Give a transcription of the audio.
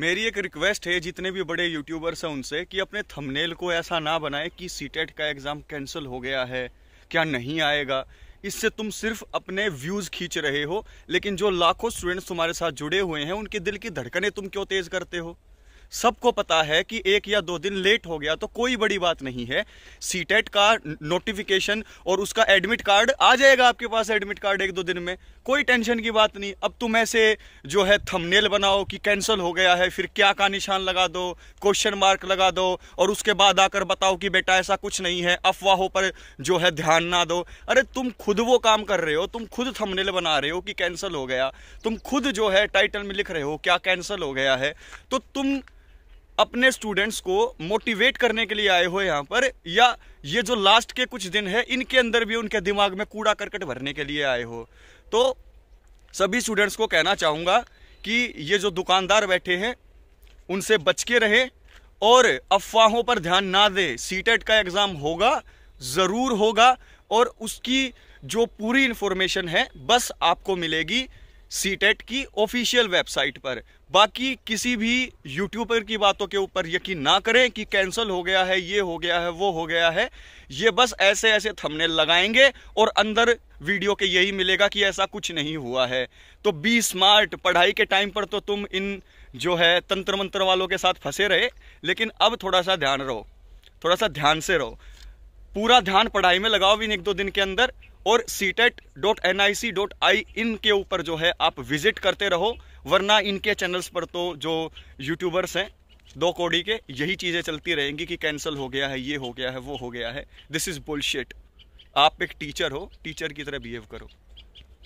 मेरी एक रिक्वेस्ट है जितने भी बड़े यूट्यूबर्स हैं उनसे कि अपने थंबनेल को ऐसा ना बनाए कि सीटेट e का एग्ज़ाम कैंसिल हो गया है क्या नहीं आएगा इससे तुम सिर्फ अपने व्यूज़ खींच रहे हो लेकिन जो लाखों स्टूडेंट्स तुम्हारे साथ जुड़े हुए हैं उनके दिल की धड़कने तुम क्यों तेज़ करते हो सबको पता है कि एक या दो दिन लेट हो गया तो कोई बड़ी बात नहीं है सीटेट e का नोटिफिकेशन और उसका एडमिट कार्ड आ जाएगा आपके पास एडमिट कार्ड एक दो दिन में कोई टेंशन की बात नहीं अब तुम ऐसे जो है थंबनेल बनाओ कि कैंसिल हो गया है फिर क्या का निशान लगा दो क्वेश्चन मार्क लगा दो और उसके बाद आकर बताओ कि बेटा ऐसा कुछ नहीं है अफवाहों पर जो है ध्यान ना दो अरे तुम खुद वो काम कर रहे हो तुम खुद थंबनेल बना रहे हो कि कैंसिल हो गया तुम खुद जो है टाइटल में लिख रहे हो क्या कैंसिल हो गया है तो तुम अपने स्टूडेंट्स को मोटिवेट करने के लिए आए हो यहाँ पर या ये जो लास्ट के कुछ दिन है इनके अंदर भी उनके दिमाग में कूड़ा करकट भरने के लिए आए हो तो सभी स्टूडेंट्स को कहना चाहूँगा कि ये जो दुकानदार बैठे हैं उनसे बच के रहें और अफवाहों पर ध्यान ना दें सीटेट e का एग्ज़ाम होगा ज़रूर होगा और उसकी जो पूरी इन्फॉर्मेशन है बस आपको मिलेगी सी e की ऑफिशियल वेबसाइट पर बाकी किसी भी यूट्यूबर की बातों के ऊपर यकीन ना करें कि कैंसिल हो गया है ये हो गया है वो हो गया है ये बस ऐसे ऐसे थंबनेल लगाएंगे और अंदर वीडियो के यही मिलेगा कि ऐसा कुछ नहीं हुआ है तो बी स्मार्ट पढ़ाई के टाइम पर तो तुम इन जो है तंत्र मंत्र वालों के साथ फंसे रहे लेकिन अब थोड़ा सा ध्यान रहो थोड़ा सा ध्यान से रहो पूरा ध्यान पढ़ाई में लगाओ भी एक दो दिन के अंदर और सीटेट.nic.in dot N I C dot I N के ऊपर जो है आप विजिट करते रहो वरना इनके चैनल्स पर तो जो यूट्यूबर्स हैं दो कोड़ी के यही चीज़ें चलती रहेंगी कि कैंसिल हो गया है ये हो गया है वो हो गया है दिस इज़ बुलशिट आप एक टीचर हो टीचर की तरह बिहेव करो